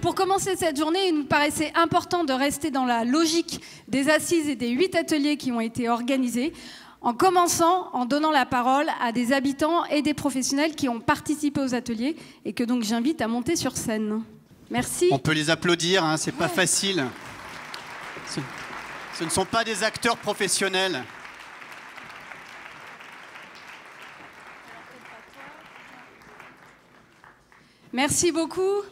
Pour commencer cette journée, il nous paraissait important de rester dans la logique des assises et des huit ateliers qui ont été organisés, en commençant en donnant la parole à des habitants et des professionnels qui ont participé aux ateliers et que donc j'invite à monter sur scène. Merci. On peut les applaudir, hein, c'est pas facile. ce ne sont pas des acteurs professionnels. Merci beaucoup.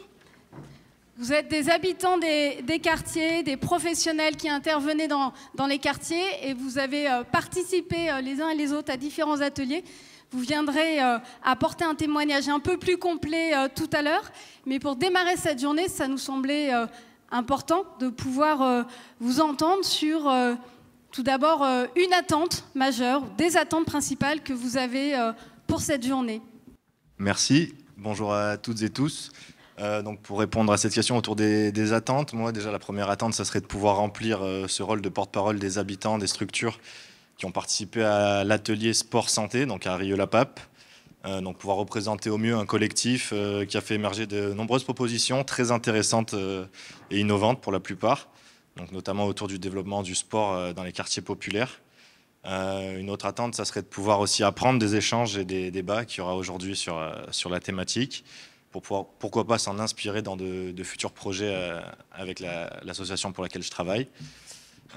Vous êtes des habitants des, quartiers, des professionnels qui intervenaient dans, les quartiers et vous avez euh, participé euh, les uns et les autres à différents ateliers. Vous viendrez euh, apporter un témoignage un peu plus complet tout à l'heure. Mais pour démarrer cette journée, ça nous semblait important de pouvoir vous entendre sur tout d'abord une attente majeure, des attentes principales que vous avez pour cette journée. Merci. Bonjour à toutes et tous. Euh, donc pour répondre à cette question autour des, attentes, moi déjà la première attente, ça serait de pouvoir remplir euh, ce rôle de porte-parole des habitants, des structures qui ont participé à l'atelier sport santé, donc à Rieux-la-Pape. Euh, donc pouvoir représenter au mieux un collectif qui a fait émerger de nombreuses propositions très intéressantes et innovantes pour la plupart, notamment autour du développement du sport dans les quartiers populaires. une autre attente, ça serait de pouvoir aussi apprendre des échanges et des débats qu'il y aura aujourd'hui sur la thématique pourquoi pas s'en inspirer dans de, futurs projets euh, avec l'association pour laquelle je travaille.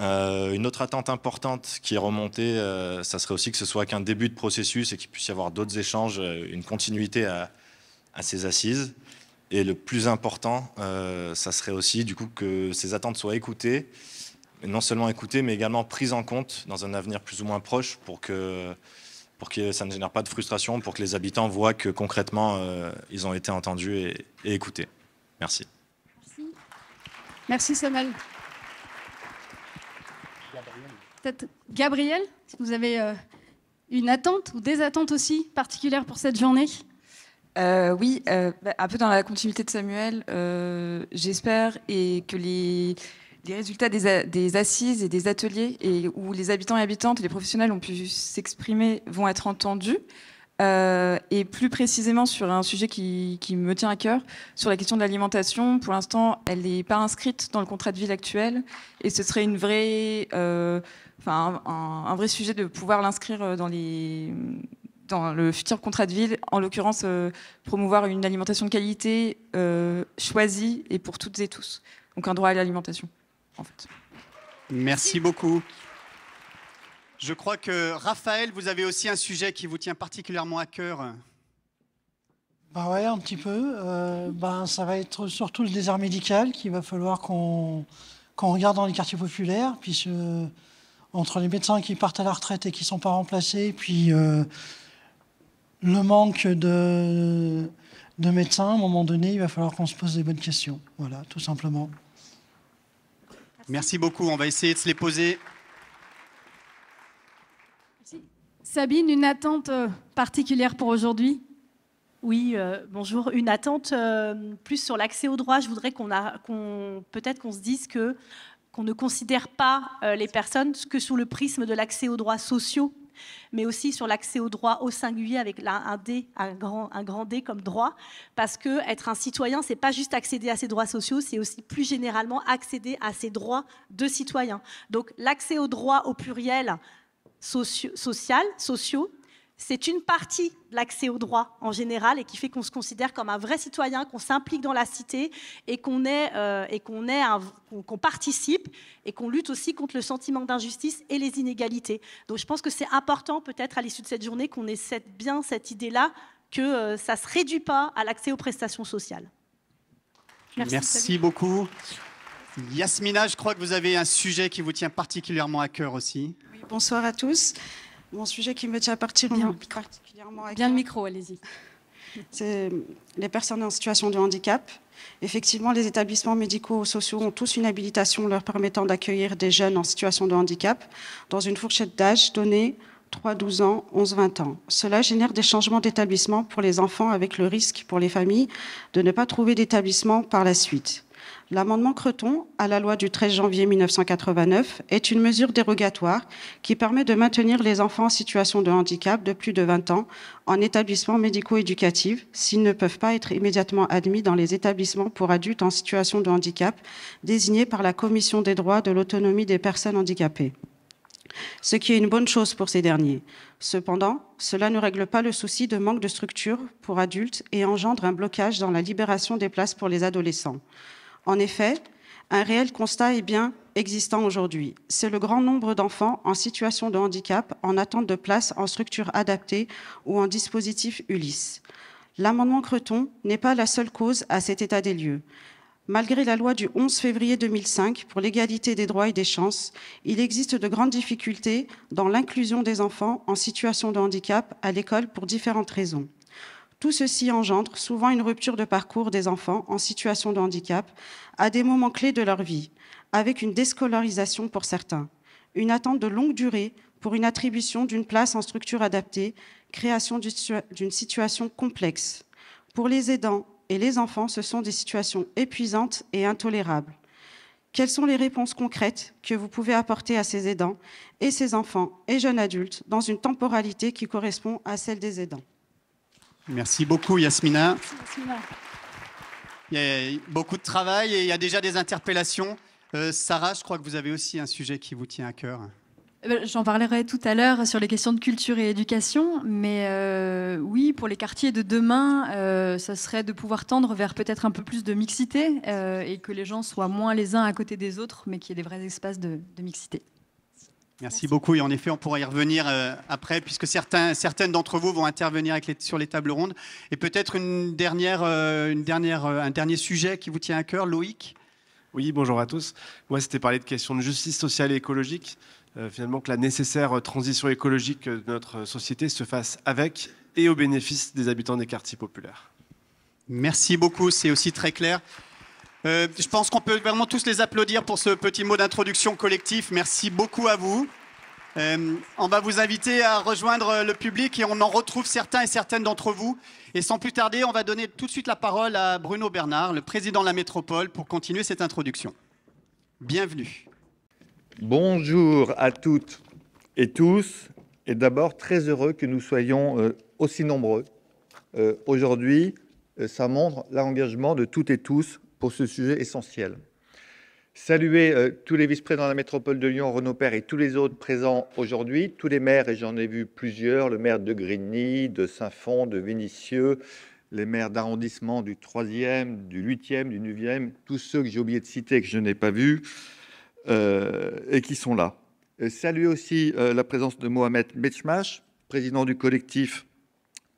Euh, une autre attente importante qui est remontée, euh, ça serait aussi que ce soit qu'un début de processus et qu'il puisse y avoir d'autres échanges, une continuité à, ces assises. Et le plus important, ça serait aussi du coup que ces attentes soient écoutées, non seulement écoutées, mais également prises en compte dans un avenir plus ou moins proche pour que pour que ça ne génère pas de frustration, pour que les habitants voient que concrètement, euh, ils ont été entendus et, écoutés. Merci. Merci, Samuel. Gabriel, si vous avez euh, une attente ou des attentes aussi particulières pour cette journée euh, oui, bah, un peu dans la continuité de Samuel, j'espère et que les, les résultats des, assises et des ateliers, où les habitants et habitantes et les professionnels ont pu s'exprimer, vont être entendus. Euh, et plus précisément sur un sujet qui, me tient à cœur, sur la question de l'alimentation. Pour l'instant, elle n'est pas inscrite dans le contrat de ville actuel, et ce serait euh, un, vrai sujet de pouvoir l'inscrire dans les dans le futur contrat de ville, en l'occurrence euh, promouvoir une alimentation de qualité choisie et pour toutes et tous. Donc un droit à l'alimentation. Merci beaucoup. Je crois que Raphaël, vous avez aussi un sujet qui vous tient particulièrement à cœur. Bah ouais, un petit peu. Euh, bah, ça va être surtout le désert médical qu'il va falloir qu'on qu'on regarde dans les quartiers populaires, puisque entre les médecins qui partent à la retraite et qui ne sont pas remplacés, puis euh, le manque de, de médecins, à un moment donné, il va falloir qu'on se pose des bonnes questions. Voilà, tout simplement. Merci. beaucoup. On va essayer de se les poser. Sabine, une attente euh, particulière pour aujourd'hui oui, euh, bonjour. Une attente euh, plus sur l'accès aux droits. Je voudrais qu'on peut-être qu'on se dise que qu'on ne considère pas les personnes que sous le prisme de l'accès aux droits sociaux mais aussi sur l'accès au droit au singulier avec un D, un grand, D comme droit, parce que être un citoyen, c'est pas juste accéder à ses droits sociaux, c'est aussi plus généralement accéder à ses droits de citoyen. Donc l'accès aux droits au pluriel social, sociaux, c'est une partie de l'accès au droit en général et qui fait qu'on se considère comme un vrai citoyen, qu'on s'implique dans la cité et qu'on euh, et qu'on participe et qu'on lutte aussi contre le sentiment d'injustice et les inégalités. Donc je pense que c'est important peut-être à l'issue de cette journée qu'on ait bien cette idée-là que euh, ça ne se réduit pas à l'accès aux prestations sociales. Merci, Merci beaucoup. Yasmina, je crois que vous avez un sujet qui vous tient particulièrement à cœur aussi. Oui, bonsoir à tous mon sujet qui me tient à partir particulièrement à Bien le micro, allez-y. C'est les personnes en situation de handicap. Effectivement, les établissements médicaux sociaux ont tous une habilitation leur permettant d'accueillir des jeunes en situation de handicap dans une fourchette d'âge donnée 3, 12 ans, 11, 20 ans. Cela génère des changements d'établissement pour les enfants avec le risque pour les familles de ne pas trouver d'établissement par la suite. L'amendement Creton à la loi du 13 janvier 1989 est une mesure dérogatoire qui permet de maintenir les enfants en situation de handicap de plus de 20 ans en établissements médico-éducatifs s'ils ne peuvent pas être immédiatement admis dans les établissements pour adultes en situation de handicap désignés par la Commission des droits de l'autonomie des personnes handicapées ce qui est une bonne chose pour ces derniers. Cependant, cela ne règle pas le souci de manque de structure pour adultes et engendre un blocage dans la libération des places pour les adolescents. En effet, un réel constat est bien existant aujourd'hui. C'est le grand nombre d'enfants en situation de handicap en attente de place en structure adaptée ou en dispositif Ulysse. L'amendement Creton n'est pas la seule cause à cet état des lieux. Malgré la loi du 11 février 2005 pour l'égalité des droits et des chances, il existe de grandes difficultés dans l'inclusion des enfants en situation de handicap à l'école pour différentes raisons. Tout ceci engendre souvent une rupture de parcours des enfants en situation de handicap à des moments clés de leur vie, avec une déscolarisation pour certains, une attente de longue durée pour une attribution d'une place en structure adaptée, création d'une situation complexe. Pour les aidants et les enfants, ce sont des situations épuisantes et intolérables. Quelles sont les réponses concrètes que vous pouvez apporter à ces aidants et ces enfants et jeunes adultes dans une temporalité qui correspond à celle des aidants Merci beaucoup, Yasmina. Il y a beaucoup de travail et il y a déjà des interpellations. Euh, Sarah, je crois que vous avez aussi un sujet qui vous tient à cœur. Euh, ben, j'en parlerai tout à l'heure sur les questions de culture et éducation, mais euh, oui, pour les quartiers de demain, ce ça serait de pouvoir tendre vers peut-être un peu plus de mixité et que les gens soient moins les uns à côté des autres, mais qu'il y ait des vrais espaces de mixité. Merci, beaucoup. Et en effet, on pourra y revenir euh, après, puisque certains, certaines d'entre vous vont intervenir avec les, sur les tables rondes. Et peut-être une dernière, euh, une dernière, euh, un dernier sujet qui vous tient à cœur, Loïc. Oui, bonjour à tous. Moi, c'était parler de questions de justice sociale et écologique. finalement, que la nécessaire transition écologique de notre société se fasse avec et au bénéfice des habitants des quartiers populaires. Merci beaucoup. C'est aussi très clair. Euh, je pense qu'on peut vraiment tous les applaudir pour ce petit mot d'introduction collectif. Merci beaucoup à vous. Euh, on va vous inviter à rejoindre le public et on en retrouve certains et certaines d'entre vous. Et sans plus tarder, on va donner tout de suite la parole à Bruno Bernard, le président de la métropole, pour continuer cette introduction. Bienvenue. Bonjour à toutes et tous. Et d'abord, très heureux que nous soyons euh, aussi nombreux aujourd'hui. Ça montre l'engagement de toutes et tous pour ce sujet essentiel. Saluer euh, tous les vice-présidents de la métropole de Lyon, Renaud Père et tous les autres présents aujourd'hui, tous les maires, et j'en ai vu plusieurs, le maire de Grigny, de Saint-Fond, de Vénissieux, les maires d'arrondissement du 3e, du 8e, du 9e, tous ceux que j'ai oublié de citer que je n'ai pas vus euh, et qui sont là. Euh, saluer aussi la présence de Mohamed Betchmash, président du collectif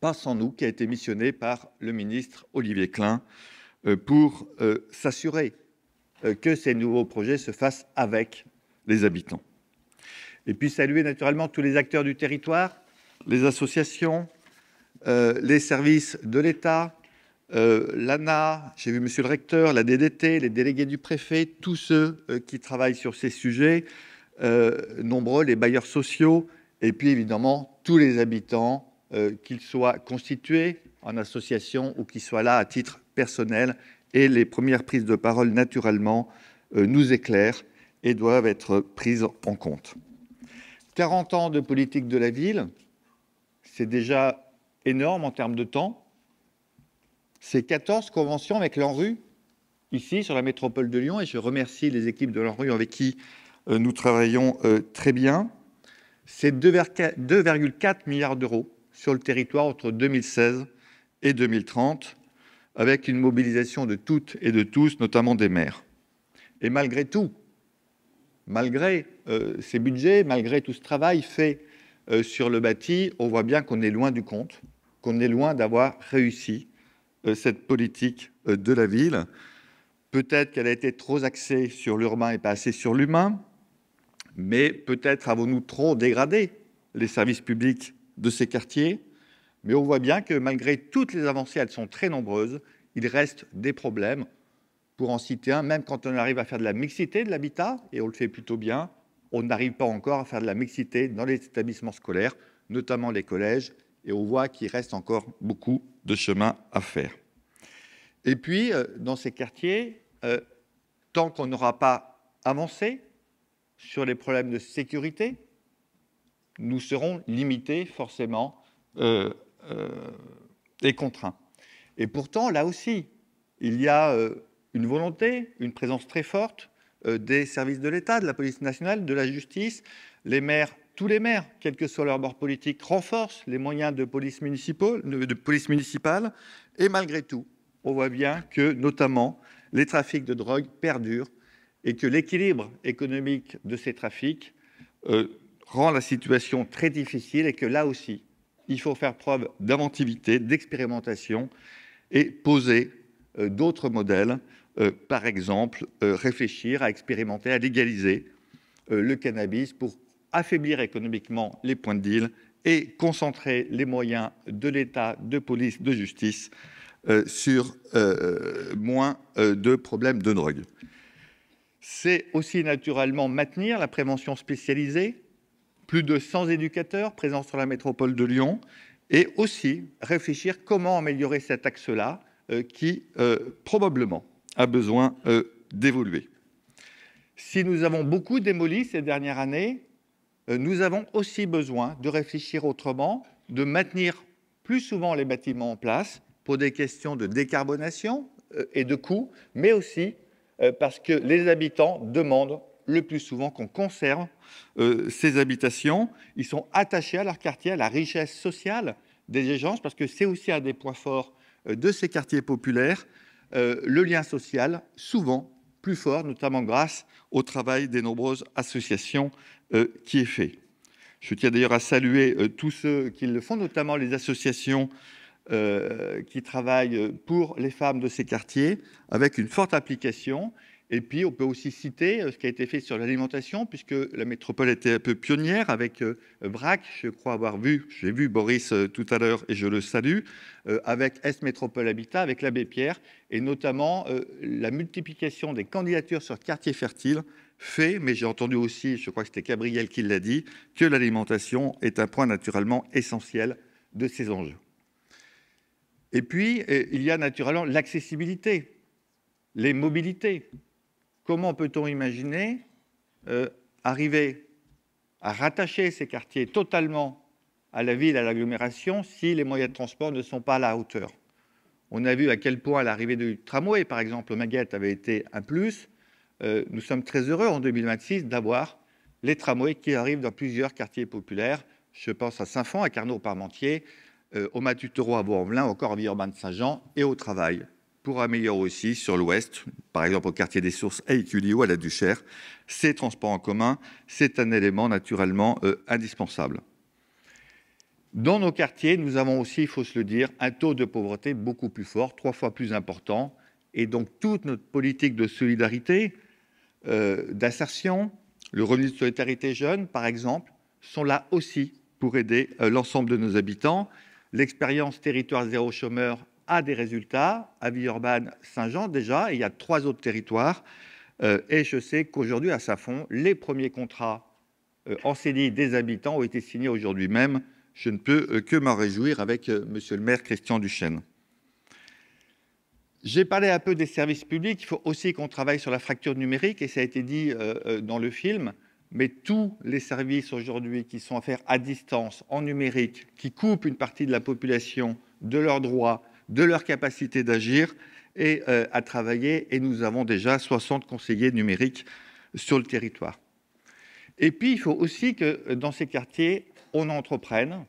Pas sans nous, qui a été missionné par le ministre Olivier Klein euh, pour euh, s'assurer euh, que ces nouveaux projets se fassent avec les habitants. Et puis saluer naturellement tous les acteurs du territoire, les associations, les services de l'État, l'ANA, j'ai vu Monsieur le Recteur, la DDT, les délégués du préfet, tous ceux qui travaillent sur ces sujets, nombreux, les bailleurs sociaux, et puis évidemment tous les habitants, qu'ils soient constitués en association ou qu'ils soient là à titre personnelles et les premières prises de parole, naturellement, euh, nous éclairent et doivent être prises en compte. 40 ans de politique de la ville, c'est déjà énorme en termes de temps. C'est 14 conventions avec l'ANRU, ici, sur la métropole de Lyon, et je remercie les équipes de l'ANRU avec qui euh, nous travaillons euh, très bien. C'est 2,4 milliards d'euros sur le territoire entre 2016 et 2030 avec une mobilisation de toutes et de tous, notamment des maires. Et malgré tout, malgré euh, ces budgets, malgré tout ce travail fait euh, sur le bâti, on voit bien qu'on est loin du compte, qu'on est loin d'avoir réussi euh, cette politique de la ville. Peut-être qu'elle a été trop axée sur l'urbain et pas assez sur l'humain, mais peut-être avons-nous trop dégradé les services publics de ces quartiers. Mais on voit bien que malgré toutes les avancées, elles sont très nombreuses, il reste des problèmes. Pour en citer un, même quand on arrive à faire de la mixité de l'habitat, et on le fait plutôt bien, on n'arrive pas encore à faire de la mixité dans les établissements scolaires, notamment les collèges, et on voit qu'il reste encore beaucoup de chemin à faire. Et puis, euh, dans ces quartiers, euh, tant qu'on n'aura pas avancé sur les problèmes de sécurité, nous serons limités forcément euh, euh, est contraint. Et pourtant, là aussi, il y a euh, une volonté, une présence très forte euh, des services de l'État, de la police nationale, de la justice. Les maires, tous les maires, quel que soit leur bord politique, renforcent les moyens de police, municipale. Et malgré tout, on voit bien que, notamment, les trafics de drogue perdurent et que l'équilibre économique de ces trafics rend la situation très difficile et que là aussi, il faut faire preuve d'inventivité, d'expérimentation et poser euh, d'autres modèles. Euh, par exemple, euh, réfléchir à expérimenter, à légaliser le cannabis pour affaiblir économiquement les points de deal et concentrer les moyens de l'État, de police, de justice sur moins de problèmes de drogue. C'est aussi naturellement maintenir la prévention spécialisée, plus de 100 éducateurs présents sur la métropole de Lyon, et aussi réfléchir comment améliorer cet axe-là euh, qui euh, probablement a besoin euh, d'évoluer. Si nous avons beaucoup démoli ces dernières années, nous avons aussi besoin de réfléchir autrement, de maintenir plus souvent les bâtiments en place pour des questions de décarbonation et de coûts, mais aussi parce que les habitants demandent le plus souvent qu'on conserve euh, ces habitations. Ils sont attachés à leur quartier, à la richesse sociale des échanges, parce que c'est aussi un des points forts euh, de ces quartiers populaires, euh, le lien social, souvent plus fort, notamment grâce au travail des nombreuses associations qui est fait. Je tiens d'ailleurs à saluer tous ceux qui le font, notamment les associations qui travaillent pour les femmes de ces quartiers, avec une forte application et puis, on peut aussi citer euh, ce qui a été fait sur l'alimentation, puisque la métropole était un peu pionnière avec euh, BRAC. Je crois avoir vu, j'ai vu Boris euh, tout à l'heure et je le salue, avec Est Métropole Habitat, avec l'abbé Pierre, et notamment la multiplication des candidatures sur quartier fertile fait, mais j'ai entendu aussi, je crois que c'était Gabriel qui l'a dit, que l'alimentation est un point naturellement essentiel de ces enjeux. Et puis, il y a naturellement l'accessibilité, les mobilités comment peut-on imaginer euh, arriver à rattacher ces quartiers totalement à la ville, à l'agglomération, si les moyens de transport ne sont pas à la hauteur On a vu à quel point l'arrivée du tramway, par exemple, au Maguette, avait été un plus. Euh, nous sommes très heureux en 2026 d'avoir les tramways qui arrivent dans plusieurs quartiers populaires. Je pense à Saint-Fond, à Carnot-Parmentier, euh, au Matutero à Bois-en-Velin, encore à de saint jean et au Travail pour améliorer aussi sur l'ouest, par exemple au quartier des Sources à ou à la Duchère. Ces transports en commun, c'est un élément naturellement euh, indispensable. Dans nos quartiers, nous avons aussi, il faut se le dire, un taux de pauvreté beaucoup plus fort, trois fois plus important. Et donc toute notre politique de solidarité, euh, d'insertion, le revenu de solidarité jeune, par exemple, sont là aussi pour aider euh, l'ensemble de nos habitants. L'expérience territoire zéro chômeur a des résultats à Villeurbanne, Saint-Jean déjà, il y a trois autres territoires. Euh, et je sais qu'aujourd'hui, à Safon, les premiers contrats euh, en des habitants ont été signés aujourd'hui même. Je ne peux euh, que m'en réjouir avec Monsieur le maire Christian Duchesne. J'ai parlé un peu des services publics. Il faut aussi qu'on travaille sur la fracture numérique, et ça a été dit dans le film. Mais tous les services aujourd'hui qui sont à faire à distance, en numérique, qui coupent une partie de la population de leurs droits, de leur capacité d'agir et euh, à travailler. Et nous avons déjà 60 conseillers numériques sur le territoire. Et puis, il faut aussi que euh, dans ces quartiers, on entreprenne,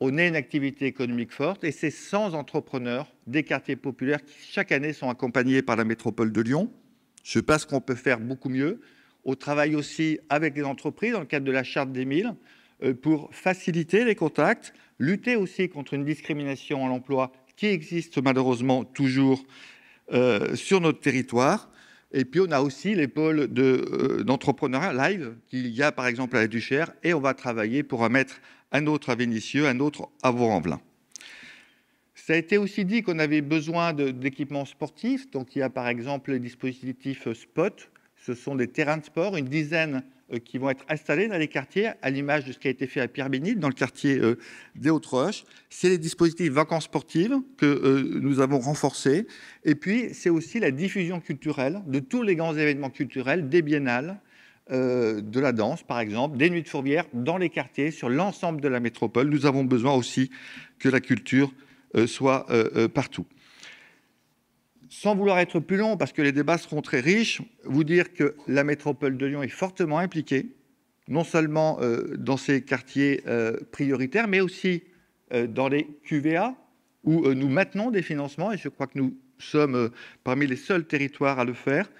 on ait une activité économique forte. Et c'est 100 entrepreneurs des quartiers populaires qui, chaque année, sont accompagnés par la métropole de Lyon. Je ce qu'on peut faire beaucoup mieux. On travaille aussi avec les entreprises dans le cadre de la charte des 1000 euh, pour faciliter les contacts, lutter aussi contre une discrimination à l'emploi qui existent malheureusement toujours euh, sur notre territoire. Et puis on a aussi les pôles d'entrepreneuriat de, euh, live qu'il y a par exemple à la Duchère et on va travailler pour en mettre un autre à Vénissieux, un autre à Vaux-en-Velin. Ça a été aussi dit qu'on avait besoin d'équipements sportifs. Donc il y a par exemple les dispositifs SPOT. Ce sont des terrains de sport, une dizaine euh, qui vont être installés dans les quartiers, à l'image de ce qui a été fait à pierre Bénil, dans le quartier euh, des Hautes-Roches. C'est les dispositifs vacances sportives que euh, nous avons renforcés. Et puis, c'est aussi la diffusion culturelle de tous les grands événements culturels, des biennales, de la danse, par exemple, des nuits de fourbière dans les quartiers, sur l'ensemble de la métropole. Nous avons besoin aussi que la culture soit partout sans vouloir être plus long, parce que les débats seront très riches, vous dire que la métropole de Lyon est fortement impliquée, non seulement euh, dans ses quartiers euh, prioritaires, mais aussi euh, dans les QVA, où nous maintenons des financements, et je crois que nous sommes parmi les seuls territoires à le faire,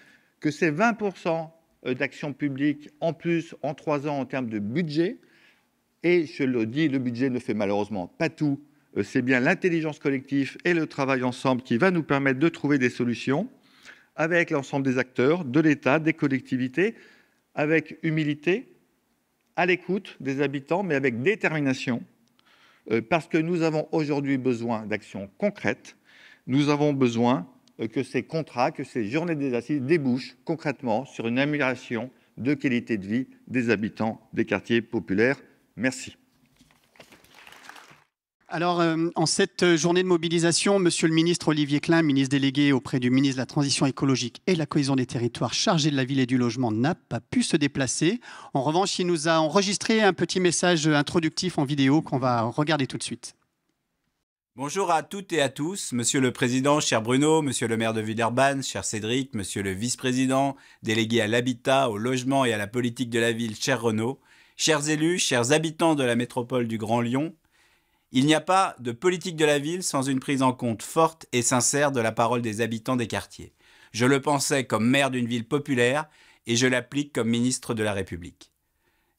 que c'est 20% d'action publique en plus en trois ans en termes de budget, et je le dis, le budget ne fait malheureusement pas tout, euh, c'est bien l'intelligence collective et le travail ensemble qui va nous permettre de trouver des solutions avec l'ensemble des acteurs, de l'État, des collectivités, avec humilité, à l'écoute des habitants, mais avec détermination, euh, parce que nous avons aujourd'hui besoin d'actions concrètes, nous avons besoin euh, que ces contrats, que ces journées des assises débouchent concrètement sur une amélioration de qualité de vie des habitants des quartiers populaires. Merci. Alors, euh, en cette euh, journée de mobilisation, Monsieur le ministre Olivier Klein, ministre délégué auprès du ministre de la Transition écologique et de la cohésion des territoires, chargé de la ville et du logement, n'a pas pu se déplacer. En revanche, il nous a enregistré un petit message introductif en vidéo qu'on va regarder tout de suite. Bonjour à toutes et à tous, Monsieur le Président, cher Bruno, Monsieur le maire de Villeurbanne, cher Cédric, Monsieur le Vice-président, délégué à l'habitat, au logement et à la politique de la ville, cher Renaud, chers élus, chers habitants de la métropole du Grand Lyon, il n'y a pas de politique de la ville sans une prise en compte forte et sincère de la parole des habitants des quartiers. Je le pensais comme maire d'une ville populaire et je l'applique comme ministre de la République.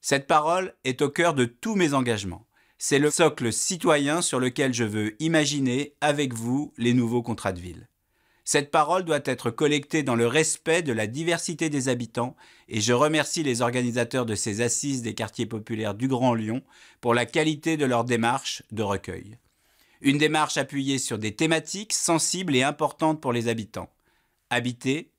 Cette parole est au cœur de tous mes engagements. C'est le socle citoyen sur lequel je veux imaginer avec vous les nouveaux contrats de ville. Cette parole doit être collectée dans le respect de la diversité des habitants et je remercie les organisateurs de ces assises des quartiers populaires du Grand Lyon pour la qualité de leur démarche de recueil. Une démarche appuyée sur des thématiques sensibles et importantes pour les habitants. Habiter,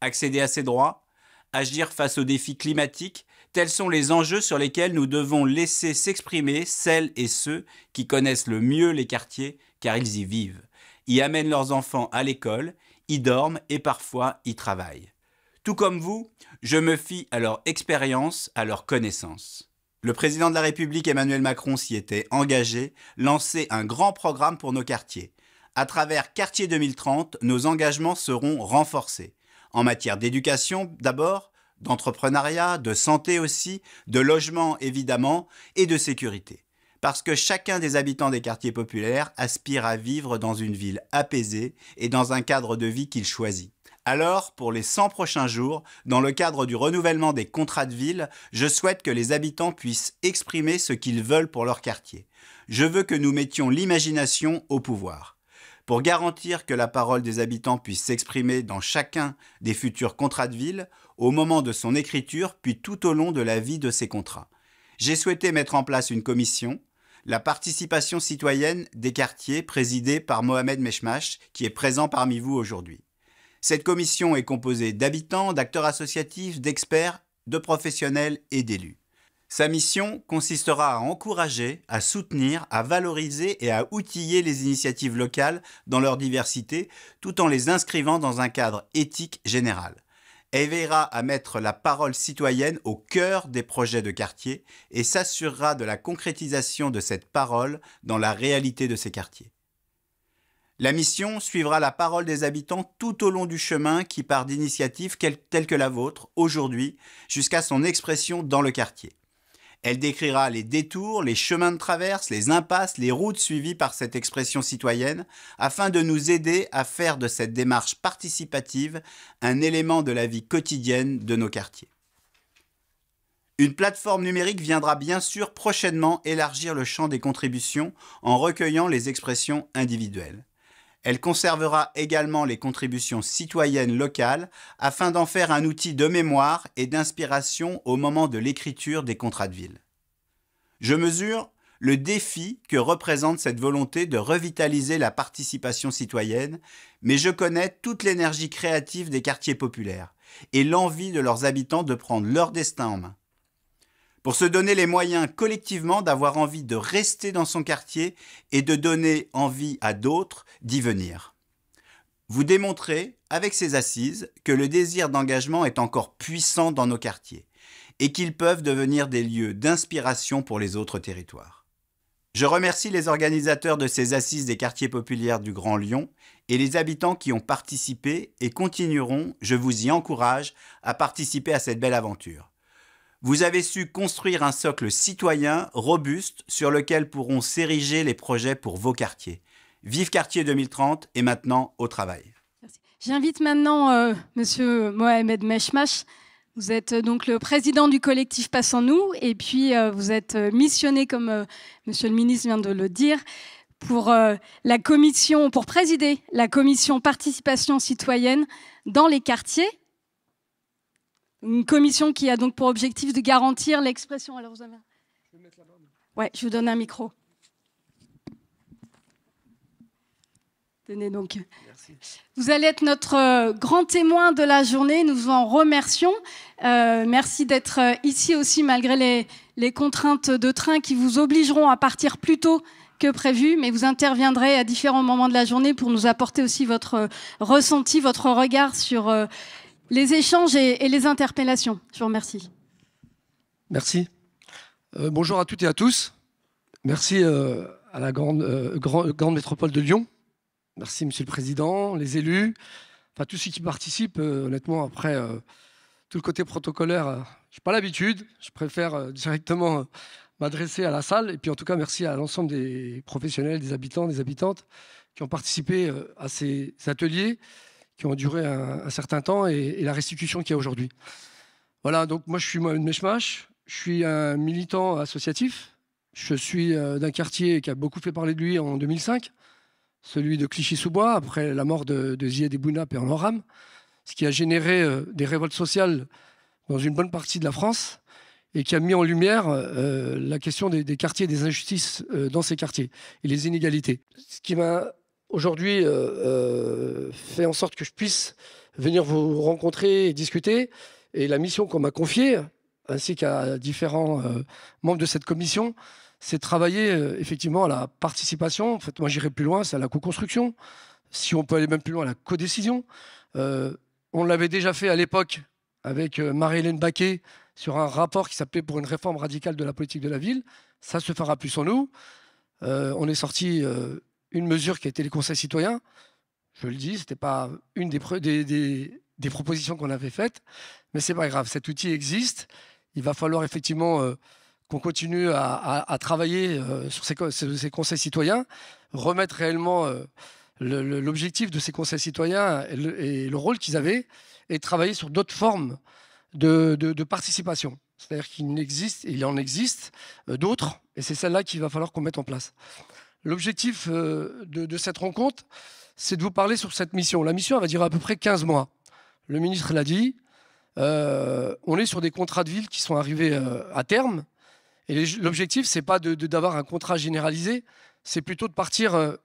accéder à ses droits, agir face aux défis climatiques, tels sont les enjeux sur lesquels nous devons laisser s'exprimer celles et ceux qui connaissent le mieux les quartiers car ils y vivent. Ils amènent leurs enfants à l'école, y dorment et parfois y travaillent. Tout comme vous, je me fie à leur expérience, à leur connaissance. Le président de la République Emmanuel Macron s'y était engagé, lancé un grand programme pour nos quartiers. À travers Quartier 2030, nos engagements seront renforcés. En matière d'éducation d'abord, d'entrepreneuriat, de santé aussi, de logement évidemment, et de sécurité parce que chacun des habitants des quartiers populaires aspire à vivre dans une ville apaisée et dans un cadre de vie qu'il choisit. Alors, pour les 100 prochains jours, dans le cadre du renouvellement des contrats de ville, je souhaite que les habitants puissent exprimer ce qu'ils veulent pour leur quartier. Je veux que nous mettions l'imagination au pouvoir. Pour garantir que la parole des habitants puisse s'exprimer dans chacun des futurs contrats de ville, au moment de son écriture, puis tout au long de la vie de ces contrats. J'ai souhaité mettre en place une commission la participation citoyenne des quartiers présidée par Mohamed Meshmash, qui est présent parmi vous aujourd'hui. Cette commission est composée d'habitants, d'acteurs associatifs, d'experts, de professionnels et d'élus. Sa mission consistera à encourager, à soutenir, à valoriser et à outiller les initiatives locales dans leur diversité, tout en les inscrivant dans un cadre éthique général éveillera à mettre la parole citoyenne au cœur des projets de quartier et s'assurera de la concrétisation de cette parole dans la réalité de ces quartiers. La mission suivra la parole des habitants tout au long du chemin qui part d'initiatives telles que la vôtre aujourd'hui jusqu'à son expression dans le quartier. Elle décrira les détours, les chemins de traverse, les impasses, les routes suivies par cette expression citoyenne, afin de nous aider à faire de cette démarche participative un élément de la vie quotidienne de nos quartiers. Une plateforme numérique viendra bien sûr prochainement élargir le champ des contributions en recueillant les expressions individuelles. Elle conservera également les contributions citoyennes locales afin d'en faire un outil de mémoire et d'inspiration au moment de l'écriture des contrats de ville. Je mesure le défi que représente cette volonté de revitaliser la participation citoyenne, mais je connais toute l'énergie créative des quartiers populaires et l'envie de leurs habitants de prendre leur destin en main pour se donner les moyens collectivement d'avoir envie de rester dans son quartier et de donner envie à d'autres d'y venir. Vous démontrez, avec ces assises, que le désir d'engagement est encore puissant dans nos quartiers et qu'ils peuvent devenir des lieux d'inspiration pour les autres territoires. Je remercie les organisateurs de ces assises des quartiers populaires du Grand Lyon et les habitants qui ont participé et continueront, je vous y encourage, à participer à cette belle aventure vous avez su construire un socle citoyen robuste sur lequel pourront s'ériger les projets pour vos quartiers. Vive Quartier 2030 et maintenant au travail. J'invite maintenant M. Euh, monsieur Mohamed Meshmash. Vous êtes euh, donc le président du collectif passons nous et puis euh, vous êtes missionné, comme Monsieur le ministre vient de le dire, pour la commission, pour présider la commission participation citoyenne dans les quartiers. Une commission qui a donc pour objectif de garantir l'expression. Alors, vous avez... Ouais, je vous donne un micro. Tenez donc. Merci. Vous allez être notre euh, grand témoin de la journée. Nous vous en remercions. Euh, merci d'être euh, ici aussi malgré les, les contraintes de train qui vous obligeront à partir plus tôt que prévu, mais vous interviendrez à différents moments de la journée pour nous apporter aussi votre ressenti, votre regard sur les échanges et, les interpellations. Je vous remercie. Merci. Euh, bonjour à toutes et à tous. Merci euh, à la grande, euh, grande métropole de Lyon. Merci, Monsieur le Président, les élus, enfin tous ceux qui participent. honnêtement, après tout le côté protocolaire, je n'ai pas l'habitude. Je préfère directement m'adresser à la salle. Et puis, en tout cas, merci à l'ensemble des professionnels, des habitants, des habitantes qui ont participé à ces ateliers qui ont duré un, certain temps et, la restitution qu'il y a aujourd'hui. Voilà, donc moi je suis Mohamed Meshmash, je suis un militant associatif, je suis euh, d'un quartier qui a beaucoup fait parler de lui en 2005, celui de Clichy-sous-Bois, après la mort de, de Ziad Bounap et en Oram, ce qui a généré euh, des révoltes sociales dans une bonne partie de la France et qui a mis en lumière euh, la question des, des quartiers, des injustices dans ces quartiers et les inégalités. Ce qui m'a aujourd'hui euh, euh, fait en sorte que je puisse venir vous rencontrer et discuter. Et la mission qu'on m'a confiée, ainsi qu'à différents euh, membres de cette commission, c'est de travailler euh, effectivement à la participation. En fait, moi, j'irai plus loin, c'est à la co-construction. Si on peut aller même plus loin, à la co-décision. on l'avait déjà fait à l'époque avec Marie-Hélène Baquet sur un rapport qui s'appelait pour une réforme radicale de la politique de la ville. Ça se fera plus sans nous. on est sorti une mesure qui a été les conseils citoyens. Je le dis, ce n'était pas une des, propositions qu'on avait faites, mais ce n'est pas grave, cet outil existe. Il va falloir effectivement euh, qu'on continue à, travailler euh, sur ces, conseils citoyens, remettre réellement euh, l'objectif de ces conseils citoyens et le, rôle qu'ils avaient, et travailler sur d'autres formes de, participation. C'est-à-dire qu'il existe, il en existe d'autres, et c'est celle-là qu'il va falloir qu'on mette en place. L'objectif euh, de, cette rencontre, c'est de vous parler sur cette mission. La mission, va durer à peu près 15 mois. Le ministre l'a dit. Euh, on est sur des contrats de ville qui sont arrivés euh, à terme. Et l'objectif, n'est pas d'avoir un contrat généralisé, c'est plutôt de partir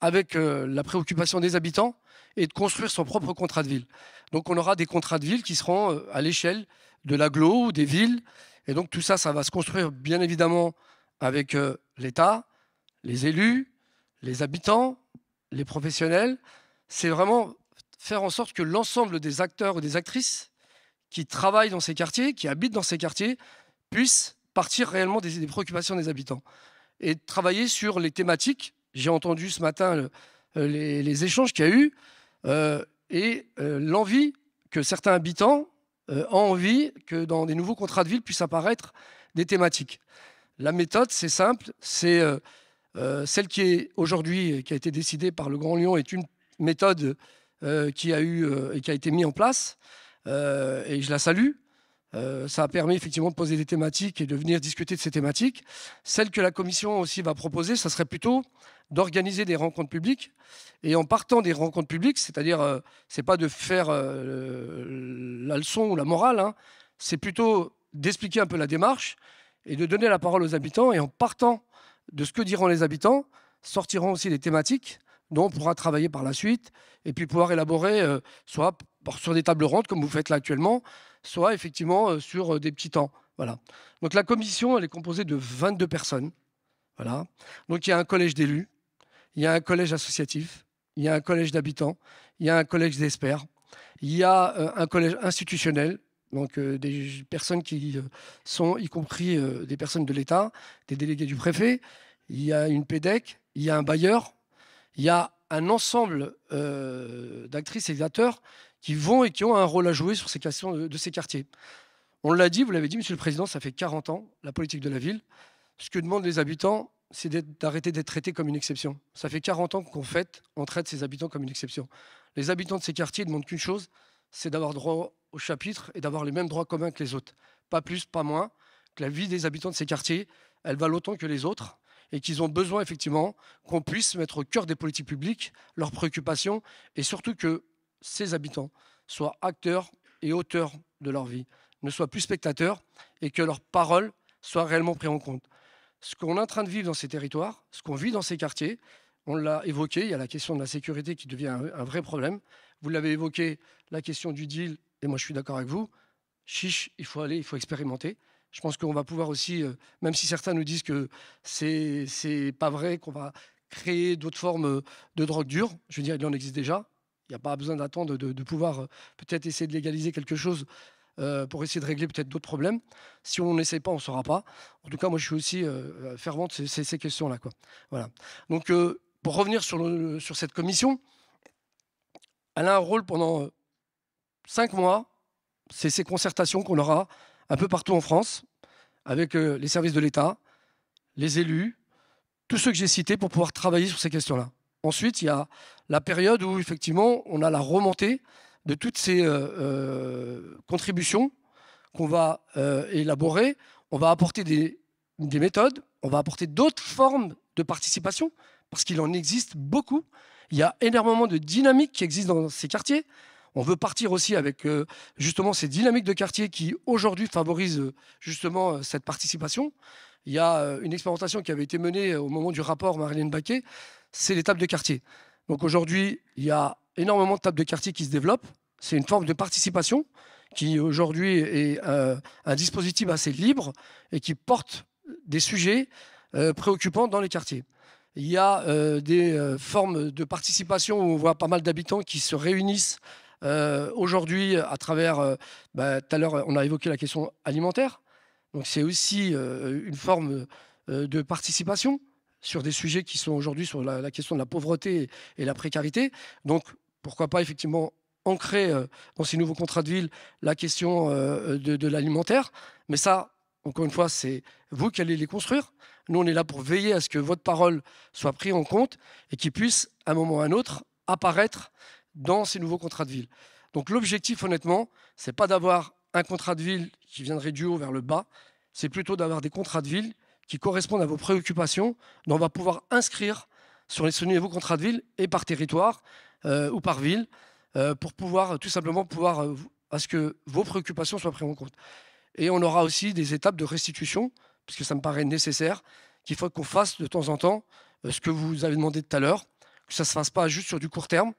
avec la préoccupation des habitants et de construire son propre contrat de ville. Donc on aura des contrats de ville qui seront à l'échelle de l'agglo, des villes. Et donc tout ça, ça va se construire bien évidemment avec l'État, les élus, les habitants, les professionnels, c'est vraiment faire en sorte que l'ensemble des acteurs ou des actrices qui travaillent dans ces quartiers, qui habitent dans ces quartiers, puissent partir réellement des, préoccupations des habitants et travailler sur les thématiques. J'ai entendu ce matin euh, les, échanges qu'il y a eu euh, et euh, l'envie que certains habitants ont envie que dans des nouveaux contrats de ville puissent apparaître des thématiques. La méthode, c'est simple, c'est euh, celle qui est aujourd'hui, euh, qui a été décidée par le Grand Lyon, est une méthode euh, qui a eu et qui a été mise en place, et je la salue. ça a permis effectivement de poser des thématiques et de venir discuter de ces thématiques. Celle que la Commission aussi va proposer, ça serait plutôt d'organiser des rencontres publiques. Et en partant des rencontres publiques, c'est-à-dire, c'est pas de faire la leçon ou la morale, hein, c'est plutôt d'expliquer un peu la démarche et de donner la parole aux habitants. Et en partant de ce que diront les habitants, sortiront aussi des thématiques dont on pourra travailler par la suite et puis pouvoir élaborer euh, soit sur des tables rondes comme vous faites là actuellement, soit effectivement euh, sur euh, des petits temps. Voilà. Donc la commission, elle est composée de 22 personnes. Voilà. Donc il y a un collège d'élus, il y a un collège associatif, il y a un collège d'habitants, il y a un collège d'experts, il y a un collège institutionnel, donc euh, des personnes qui euh, sont, y compris euh, des personnes de l'État, des délégués du préfet, il y a une PEDEC, il y a un bailleur, il y a un ensemble d'actrices et d'acteurs qui vont et qui ont un rôle à jouer sur ces questions de, ces quartiers. On l'a dit, vous l'avez dit, Monsieur le Président, ça fait 40 ans, la politique de la ville. Ce que demandent les habitants, c'est d'arrêter d'être traités comme une exception. Ça fait 40 ans qu'on fait, on traite ces habitants comme une exception. Les habitants de ces quartiers demandent qu'une chose, c'est d'avoir droit au chapitre et d'avoir les mêmes droits communs que les autres. Pas plus, pas moins, que la vie des habitants de ces quartiers, elle valent autant que les autres et qu'ils ont besoin effectivement qu'on puisse mettre au cœur des politiques publiques leurs préoccupations et surtout que ces habitants soient acteurs et auteurs de leur vie, ne soient plus spectateurs et que leurs paroles soient réellement prises en compte. Ce qu'on est en train de vivre dans ces territoires, ce qu'on vit dans ces quartiers, on l'a évoqué, il y a la question de la sécurité qui devient un vrai problème, vous l'avez évoqué, la question du deal, et moi je suis d'accord avec vous. Chiche, il faut aller, il faut expérimenter. Je pense qu'on va pouvoir aussi, euh, même si certains nous disent que c'est c'est pas vrai, qu'on va créer d'autres formes euh, de drogue dure. Je veux dire, il en existe déjà. Il n'y a pas besoin d'attendre de, pouvoir euh, peut-être essayer de légaliser quelque chose pour essayer de régler peut-être d'autres problèmes. Si on n'essaie pas, on ne saura pas. En tout cas, moi, je suis aussi fervente ces, ces, questions-là. Quoi. Voilà. Donc, pour revenir sur, le, sur cette commission, elle a un rôle pendant euh, cinq mois. C'est ces concertations qu'on aura un peu partout en France, avec euh, les services de l'État, les élus, tous ceux que j'ai cités pour pouvoir travailler sur ces questions-là. Ensuite, il y a la période où effectivement on a la remontée de toutes ces euh, contributions qu'on va élaborer. On va apporter des méthodes, on va apporter d'autres formes de participation, parce qu'il en existe beaucoup. Il y a énormément de dynamiques qui existent dans ces quartiers. On veut partir aussi avec euh, justement ces dynamiques de quartier qui aujourd'hui favorisent justement euh, cette participation. Il y a euh, une expérimentation qui avait été menée au moment du rapport Marilyn Baquet, c'est les tables de quartier. Donc aujourd'hui, il y a énormément de tables de quartier qui se développent. C'est une forme de participation qui aujourd'hui est un dispositif assez libre et qui porte des sujets préoccupants dans les quartiers. Il y a euh, des euh, formes de participation où on voit pas mal d'habitants qui se réunissent euh, aujourd'hui à travers, bah, tout à l'heure on a évoqué la question alimentaire, donc c'est aussi une forme de participation sur des sujets qui sont aujourd'hui sur la, question de la pauvreté et, la précarité. Donc pourquoi pas effectivement ancrer dans ces nouveaux contrats de ville la question de, de l'alimentaire, mais ça, encore une fois, c'est vous qui allez les construire. Nous, on est là pour veiller à ce que votre parole soit prise en compte et qu'il puisse, à un moment ou à un autre, apparaître dans ces nouveaux contrats de ville. Donc l'objectif, honnêtement, n'est pas d'avoir un contrat de ville qui viendrait du haut vers le bas, c'est plutôt d'avoir des contrats de ville qui correspondent à vos préoccupations, dont on va pouvoir inscrire sur les vos contrats de ville et par territoire euh, ou par ville, euh, pour pouvoir tout simplement pouvoir euh, à ce que vos préoccupations soient prises en compte. Et on aura aussi des étapes de restitution parce que ça me paraît nécessaire, qu'il faut qu'on fasse de temps en temps euh, ce que vous avez demandé tout à l'heure, que ça ne se fasse pas juste sur du court terme.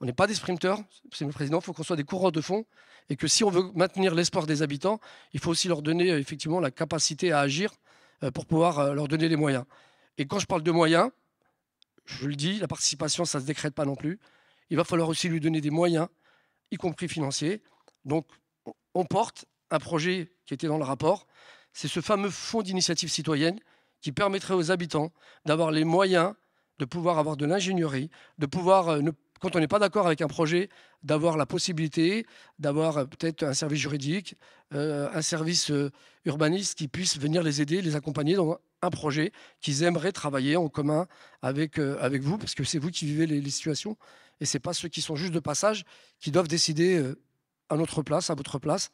On n'est pas des sprinteurs, c'est le président, il faut qu'on soit des coureurs de fond, et que si on veut maintenir l'espoir des habitants, il faut aussi leur donner euh, effectivement la capacité à agir euh, pour pouvoir leur donner les moyens. Et quand je parle de moyens, je le dis, la participation, ça ne se décrète pas non plus. Il va falloir aussi lui donner des moyens, y compris financiers. Donc, on porte un projet qui était dans le rapport c'est ce fameux fonds d'initiative citoyenne qui permettrait aux habitants d'avoir les moyens de pouvoir avoir de l'ingénierie, de pouvoir, euh, quand on n'est pas d'accord avec un projet, d'avoir la possibilité d'avoir euh, peut-être un service juridique, euh, un service urbaniste qui puisse venir les aider, les accompagner dans un projet qu'ils aimeraient travailler en commun avec, avec vous, parce que c'est vous qui vivez les, les situations, et ce n'est pas ceux qui sont juste de passage qui doivent décider à notre place, à votre place.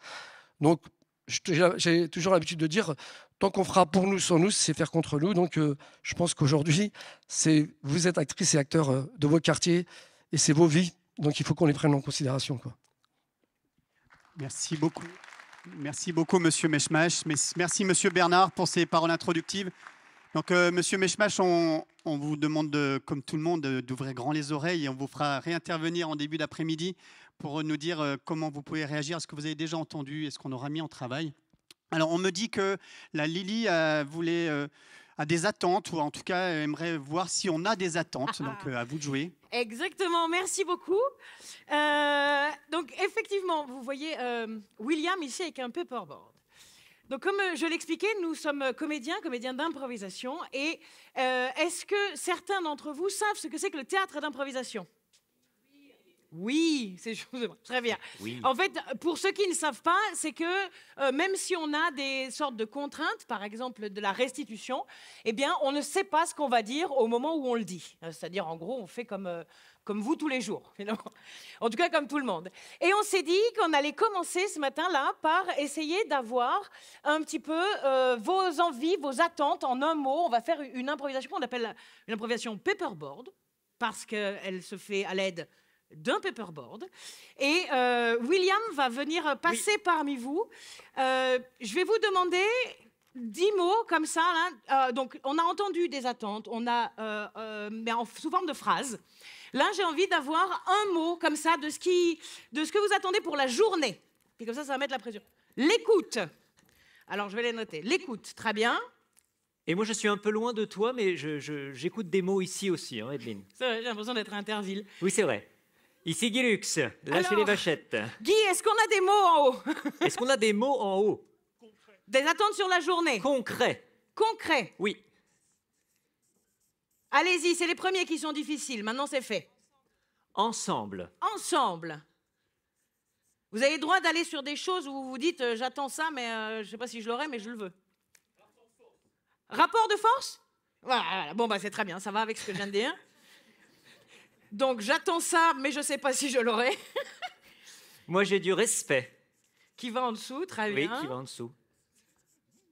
Donc j'ai toujours l'habitude de dire, tant qu'on fera pour nous sans nous, c'est faire contre nous. Donc, euh, je pense qu'aujourd'hui, c'est vous êtes actrice et acteur euh, de vos quartiers et c'est vos vies. Donc, il faut qu'on les prenne en considération. Quoi. Merci beaucoup. Merci beaucoup, Monsieur Meshmash. Merci, Monsieur Bernard, pour ces paroles introductives. Donc, euh, Monsieur Meshmash, on, vous demande, comme tout le monde, d'ouvrir grand les oreilles et on vous fera réintervenir en début d'après-midi pour nous dire euh, comment vous pouvez réagir, à ce que vous avez déjà entendu, et ce qu'on aura mis en travail. Alors on me dit que la Lily euh, euh, a, voulait, des attentes, ou en tout cas aimerait voir si on a des attentes, donc ah, ah. à vous de jouer. Exactement, merci beaucoup. donc effectivement, vous voyez William ici avec un paperboard. Donc, comme je l'expliquais, nous sommes comédiens, comédiens d'improvisation. Et est-ce que certains d'entre vous savent ce que c'est que le théâtre d'improvisation oui, c'est très bien. En fait, pour ceux qui ne savent pas, c'est que euh, même si on a des sortes de contraintes, par exemple de la restitution, eh bien, on ne sait pas ce qu'on va dire au moment où on le dit. Euh, c'est-à-dire, en gros, on fait comme, euh, comme vous tous les jours, En tout cas, comme tout le monde. Et on s'est dit qu'on allait commencer ce matin-là par essayer d'avoir un petit peu vos envies, vos attentes en un mot. On va faire une improvisation qu'on appelle une improvisation paperboard, parce qu'elle se fait à l'aide d'un paperboard. Et euh, William va venir euh, passer parmi vous. Euh, je vais vous demander dix mots comme ça. donc, on a entendu des attentes, on a, mais sous forme de phrases. Là, j'ai envie d'avoir un mot comme ça de ce, qui, de ce que vous attendez pour la journée. Puis comme ça, ça va mettre la pression. L'écoute. Alors, je vais les noter. L'écoute, très bien. Et moi, je suis un peu loin de toi, mais j'écoute des mots ici aussi, hein, J'ai l'impression d'être Interville. Oui, c'est vrai. Ici Lux, lâchez Alors, les vachettes. Guy, est-ce qu'on a des mots en haut Est-ce qu'on a des mots en haut Des attentes sur la journée. Concret. Concret. Oui. Allez-y, c'est les premiers qui sont difficiles. Maintenant, c'est fait. Ensemble. Ensemble. Vous avez le droit d'aller sur des choses où vous vous dites euh, j'attends ça, mais euh, je ne sais pas si je l'aurai, mais je le veux. Rapport de force Voilà, voilà. Bon, bah, c'est très bien, ça va avec ce que je viens de dire. Donc j'attends ça, mais je ne sais pas si je l'aurai. Moi, j'ai du respect. Qui va en dessous, très Oui, qui va en dessous.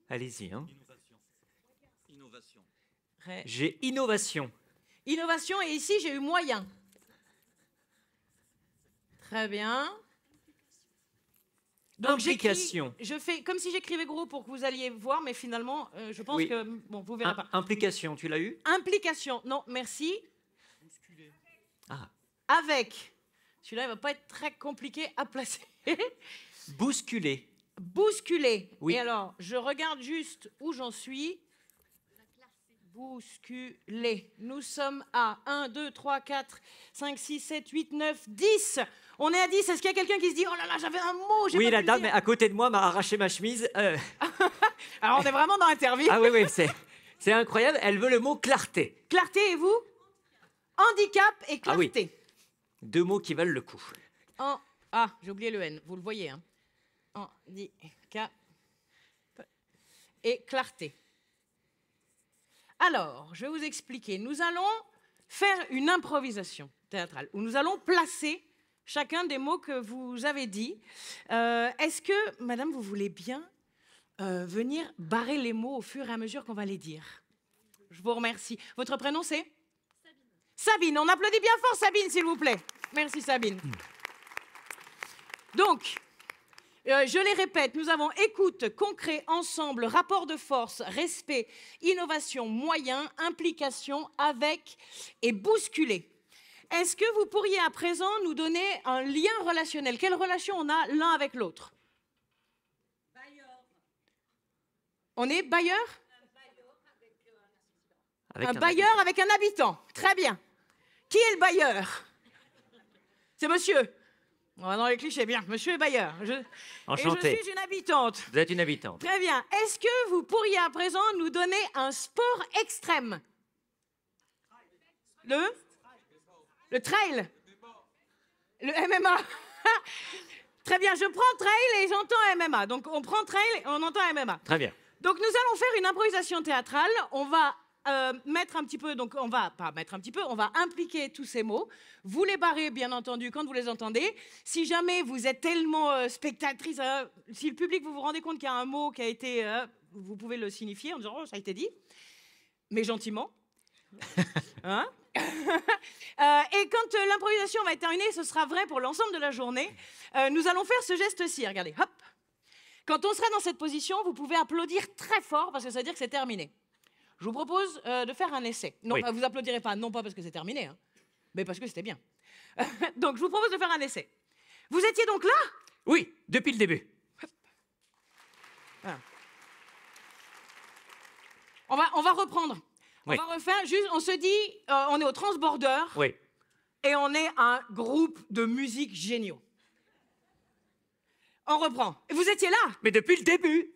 Allez-y. Hein. Innovation. J'ai innovation. Innovation, et ici, j'ai eu moyen. Très bien. Donc implication. Je fais comme si j'écrivais gros pour que vous alliez voir, mais finalement, euh, je pense que bon, vous verrez pas. Implication, tu l'as eu Implication. Non, merci. Ah. Avec, celui-là, il va pas être très compliqué à placer. Bousculer. Bousculer. Oui. Et alors, je regarde juste où j'en suis. Bousculer. Nous sommes à 1, 2, 3, 4, 5, 6, 7, 8, 9, 10. On est à 10. Est-ce qu'il y a quelqu'un qui se dit Oh là là, j'avais un mot Oui, pas la dame à côté de moi m'a arraché ma chemise. Euh. alors, on est vraiment dans l'interview. ah oui, oui, C'est incroyable, elle veut le mot clarté. Clarté et vous Handicap et ah clarté. Deux mots qui valent le coup. Ah, j'ai oublié le N, vous le voyez. Hein. Handicap et clarté. Alors, je vais vous expliquer. Nous allons faire une improvisation théâtrale où nous allons placer chacun des mots que vous avez dit. Euh, est-ce que, madame, vous voulez bien euh, venir barrer les mots au fur et à mesure qu'on va les dire Je vous remercie. Votre prénom, c'est Sabine, on applaudit bien fort Sabine, s'il vous plaît. Merci Sabine. Donc, euh, je les répète, nous avons écoute, concret, ensemble, rapport de force, respect, innovation, moyen, implication, avec et bousculer. Est-ce que vous pourriez à présent nous donner un lien relationnel Quelle relation on a l'un avec l'autre On est bailleur Un bailleur avec euh, un habitant. Très bien. Qui est le bailleur C'est monsieur. va oh, dans les clichés, bien. Monsieur est bailleur. Je... Enchanté. je suis une habitante. Vous êtes une habitante. Très bien. Est-ce que vous pourriez à présent nous donner un sport extrême Le Le trail Le MMA. Très bien, je prends trail et j'entends MMA. Donc on prend trail et on entend MMA. Très bien. Donc nous allons faire une improvisation théâtrale. On va euh, mettre un petit peu, donc on va pas mettre un petit peu, on va impliquer tous ces mots. Vous les barrez, bien entendu, quand vous les entendez. Si jamais vous êtes tellement euh, spectatrice, hein, si le public, vous vous rendez compte qu'il y a un mot qui a été, euh, vous pouvez le signifier en disant, oh, ça a été dit, mais gentiment. Hein? et quand l'improvisation va être terminée, ce sera vrai pour l'ensemble de la journée, nous allons faire ce geste-ci. Regardez, hop. Quand on sera dans cette position, vous pouvez applaudir très fort parce que ça veut dire que c'est terminé. Je vous propose euh, de faire un essai. Non, euh, vous applaudirez pas, non pas parce que c'est terminé, hein, mais parce que c'était bien. donc, je vous propose de faire un essai. Vous étiez donc là Oui, depuis le début. On, va, on va reprendre. On va refaire juste, on se dit, euh, on est au transborder. Oui. Et on est un groupe de musique géniaux. On reprend. Vous étiez là Mais depuis le début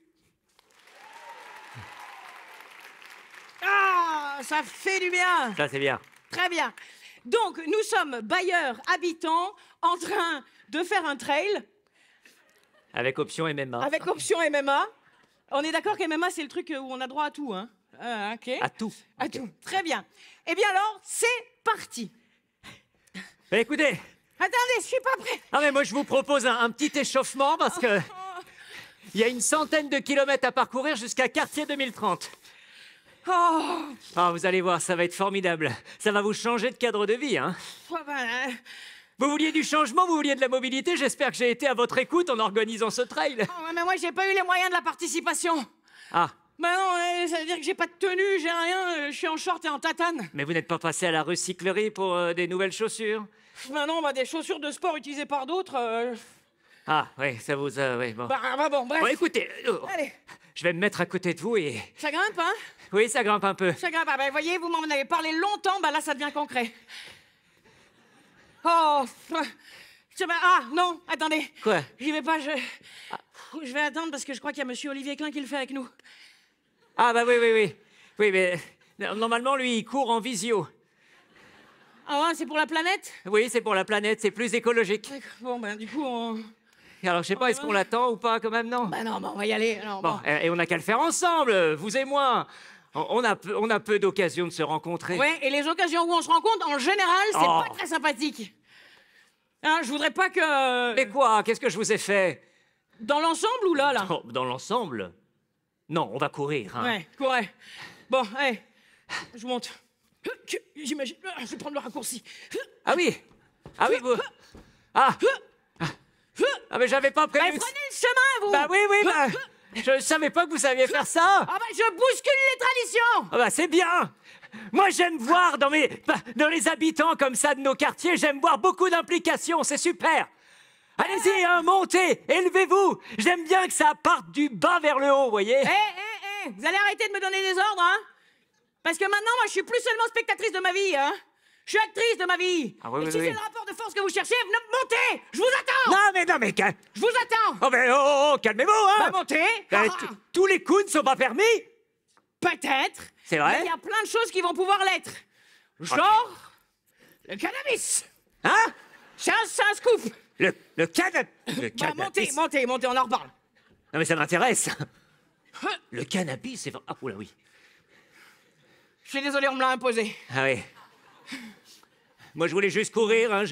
ça fait du bien. Ça, c'est bien. Très bien. Donc, nous sommes bailleurs, habitants, en train de faire un trail. Avec option MMA. Avec option MMA. On est d'accord qu'MMA, c'est le truc où on a droit à tout, hein euh, À tout. À tout. Très bien. Eh bien alors, c'est parti. écoutez. Attendez, je suis pas prêt. mais moi, je vous propose un, un petit échauffement parce que il y a une centaine de kilomètres à parcourir jusqu'à quartier 2030. Oh. vous allez voir, ça va être formidable. Ça va vous changer de cadre de vie, hein oh, bah, euh. Vous vouliez du changement, vous vouliez de la mobilité. J'espère que j'ai été à votre écoute en organisant ce trail. Oh, mais moi, j'ai pas eu les moyens de la participation. Ah. Bah non, euh, ça veut dire que j'ai pas de tenue, j'ai rien, euh, je suis en short et en tatane. Mais vous n'êtes pas passé à la recyclerie pour des nouvelles chaussures Bah non, bah, des chaussures de sport utilisées par d'autres. Ah, oui, ça vous a. bon. Bah, bon, bref. Bon, écoutez. Oh. Allez. Je vais me mettre à côté de vous et... Ça grimpe, hein Oui, ça grimpe un peu. Ça grimpe. Ah ben, voyez, vous m'en avez parlé longtemps, ben là, ça devient concret. Oh je... Ah, non, attendez. Quoi J'y vais pas, je... Je vais attendre parce que je crois qu'il y a monsieur Olivier Klein qui le fait avec nous. Ah, bah oui, oui, oui. Oui, mais normalement, lui, il court en visio. Ah, c'est pour la planète Oui, c'est pour la planète, c'est plus écologique. Bon, ben, du coup, on... Alors, je sais pas, est-ce qu'on l'attend ou pas quand même, non Bah non, bah, on va y aller. bon. et on n'a qu'à le faire ensemble, vous et moi. On- a peu, on a peu d'occasions de se rencontrer. Ouais, et les occasions où on se rencontre, en général, c'est oh. pas très sympathique. Hein, je voudrais pas que. Euh, Mais quoi Qu'est-ce que je vous ai fait Dans l'ensemble ou là, là Dans l'ensemble Non, on va courir. hein. Ouais, courrez. Bon, allez, je monte. J'imagine. Ah, je vais prendre le raccourci. Ah oui Ah oui, vous... Ah ah, mais j'avais pas prévu. Ben, prenez le chemin, vous Bah oui, oui, bah. Hein je savais pas que vous saviez faire ça. Ah bah je bouscule les traditions. Ah bah c'est bien. Moi j'aime voir dans mes bah, dans les habitants comme ça de nos quartiers, j'aime voir beaucoup d'implications, c'est super. Allez-y, ah. hein, montez, élevez-vous. J'aime bien que ça parte du bas vers le haut, vous voyez. Hé, eh, hé, eh, hé eh, vous allez arrêter de me donner des ordres, hein Parce que maintenant moi je suis plus seulement spectatrice de ma vie, hein. Je suis actrice de ma vie. Ah Et si c'est le rapport de force que vous cherchez, montez Je vous attends Non, mais non, mais... qu'un. Je vous attends Oh, mais oh, oh, oh calmez-vous, hein montez eh, ah. Tous les coups ne sont pas permis Peut-être. C'est vrai il y a plein de choses qui vont pouvoir l'être. Genre... Le cannabis Hein Ça un, Le, le Le bah, cannabis montez, montez, montez, on en reparle. Non, mais ça m'intéresse hein? Le cannabis, c'est... vrai- Ah, oula, oui. Je suis désolé, on me l'a imposé. Ah oui. Moi, je voulais juste courir, hein,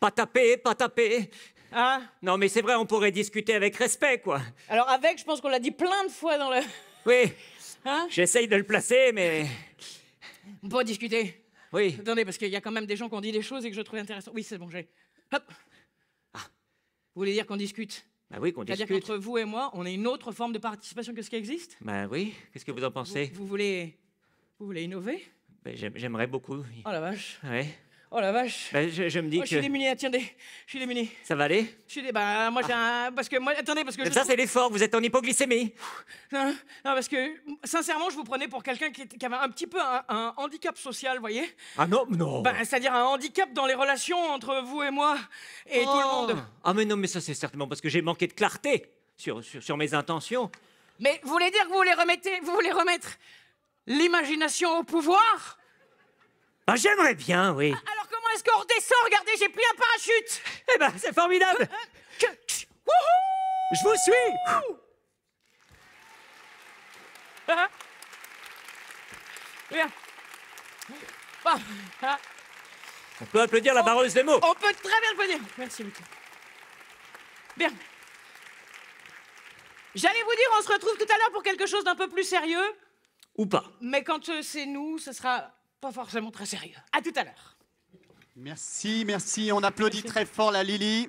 pas taper, pas taper. Hein non, mais c'est vrai, on pourrait discuter avec respect, quoi. Alors, avec, je pense qu'on l'a dit plein de fois dans le. Oui. Hein J'essaye de le placer, mais. On peut discuter. Oui. Attendez, parce qu'il y a quand même des gens qui ont dit des choses et que je trouve intéressant. Oui, c'est bon, j'ai. Hop ah. Vous voulez dire qu'on discute bah oui, qu'on discute. C'est-à-dire qu'entre vous et moi, on a une autre forme de participation que ce qui existe ben oui, qu'est-ce que vous en pensez vous voulez. Vous voulez innover ben, j'aimerais beaucoup. Oh la vache. Ouais. Oh la vache. Ben, je, me dis oh, Je suis démunie, attendez. Hein, je suis démunie. Ça va aller Je suis dé... Ben, moi, j'ai ah. un. Parce que moi, attendez, parce que. ça, c'est l'effort, vous êtes en hypoglycémie. Non, parce que, sincèrement, je vous prenais pour quelqu'un qui, avait un petit peu un, handicap social, vous voyez Ah non, non C'est-à-dire un handicap dans les relations entre vous et moi et tout le ah. monde. Ah, mais non, mais ça, c'est certainement parce que j'ai manqué de clarté sur, sur, mes intentions. Mais vous voulez dire que vous voulez, remettez, vous voulez remettre L'imagination au pouvoir bah, J'aimerais bien, oui. Ah, alors comment est-ce qu'on redescend Regardez, j'ai pris un parachute Eh ben, c'est formidable euh, euh, Je vous suis ah, ah. On peut applaudir la barreuse des mots. On peut très bien le Merci beaucoup. Bien. J'allais vous dire, on se retrouve tout à l'heure pour quelque chose d'un peu plus sérieux. Ou pas. Mais quand euh, c'est nous, ce sera pas forcément très sérieux. À tout à l'heure. Merci, merci. On applaudit très fort la Lily,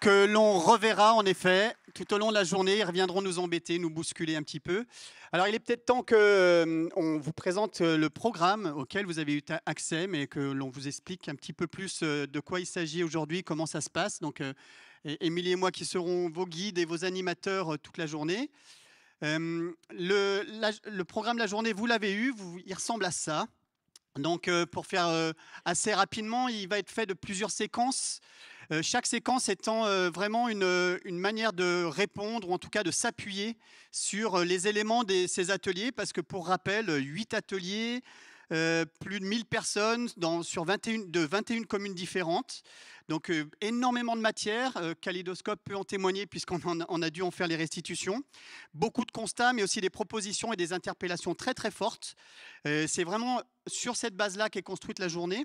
que l'on reverra en effet tout au long de la journée. Ils reviendront nous embêter, nous bousculer un petit peu. Alors, il est peut-être temps qu'on euh, on vous présente euh, le programme auquel vous avez eu accès, mais que l'on vous explique un petit peu plus de quoi il s'agit aujourd'hui, comment ça se passe. Donc, Émilie et moi qui serons vos guides et vos animateurs toute la journée. Euh, le, programme de la journée, vous l'avez eu, vous, il ressemble à ça. Donc, euh, pour faire euh, assez rapidement, il va être fait de plusieurs séquences. chaque séquence étant vraiment une, une, manière de répondre, ou en tout cas de s'appuyer sur les éléments de ces ateliers, parce que pour rappel, huit ateliers, euh, plus de 1000 personnes dans, sur 21, de 21 communes différentes. Donc euh, énormément de matière, euh, Kalidoscope peut en témoigner puisqu'on en a dû en faire les restitutions. Beaucoup de constats, mais aussi des propositions et des interpellations très très fortes. Euh, c'est vraiment sur cette base-là qu'est construite la journée.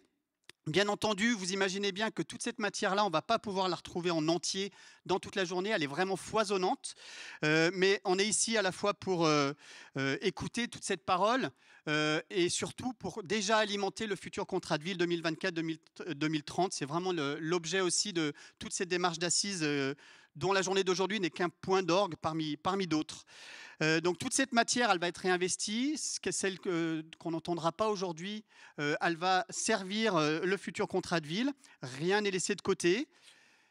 Bien entendu, vous imaginez bien que toute cette matière-là, on ne va pas pouvoir la retrouver en entier dans toute la journée. Elle est vraiment foisonnante. Euh, mais on est ici à la fois pour euh, euh, écouter toute cette parole et surtout pour déjà alimenter le futur contrat de ville 2024-2030. C'est vraiment l'objet aussi de toutes ces démarches d'assises dont la journée d'aujourd'hui n'est qu'un point d'orgue parmi, parmi d'autres. Euh, donc toute cette matière, elle va être réinvestie. Celle qu'on n'entendra pas aujourd'hui, euh, elle va servir euh, le futur contrat de ville. Rien n'est laissé de côté.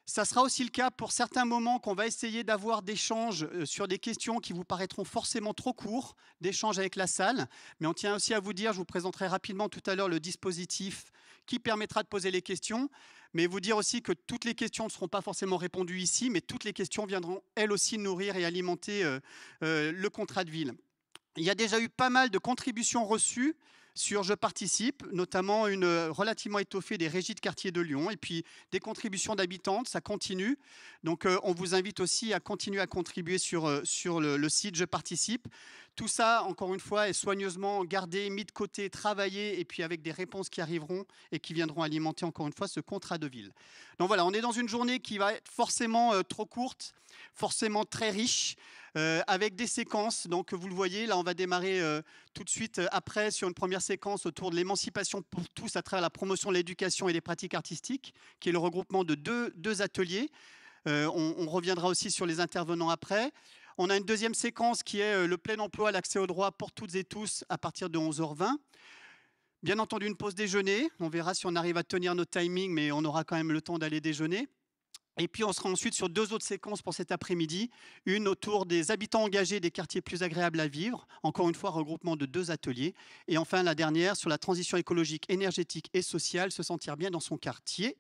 Ça sera aussi le cas pour certains moments qu'on va essayer d'avoir d'échanges sur des questions qui vous paraîtront forcément trop courts, d'échanges avec la salle. Mais on tient aussi à vous dire, je vous présenterai rapidement tout à l'heure le dispositif qui permettra de poser les questions mais vous dire aussi que toutes les questions ne seront pas forcément répondues ici, mais toutes les questions viendront elles aussi nourrir et alimenter euh, euh, le contrat de ville. Il y a déjà eu pas mal de contributions reçues sur Je participe, notamment une euh, relativement étoffée des régies de quartier de Lyon, et puis des contributions d'habitantes, ça continue. Donc euh, on vous invite aussi à continuer à contribuer sur, euh, sur le, site Je participe. Tout ça, encore une fois, est soigneusement gardé, mis de côté, travaillé, et puis avec des réponses qui arriveront et qui viendront alimenter, encore une fois, ce contrat de ville. Donc voilà, on est dans une journée qui va être forcément trop courte, forcément très riche. Euh, avec des séquences. Donc, vous le voyez, là, on va démarrer euh, tout de suite euh, après sur une première séquence autour de l'émancipation pour tous à travers la promotion de l'éducation et des pratiques artistiques, qui est le regroupement de deux, ateliers. On, reviendra aussi sur les intervenants après. On a une deuxième séquence qui est le plein emploi, l'accès au droit pour toutes et tous à partir de 11h20. Bien entendu, une pause déjeuner. On verra si on arrive à tenir nos timings, mais on aura quand même le temps d'aller déjeuner. Et puis on sera ensuite sur deux autres séquences pour cet après-midi, une autour des habitants engagés des quartiers plus agréables à vivre, encore une fois regroupement de deux ateliers, et enfin la dernière sur la transition écologique, énergétique et sociale, se sentir bien dans son quartier,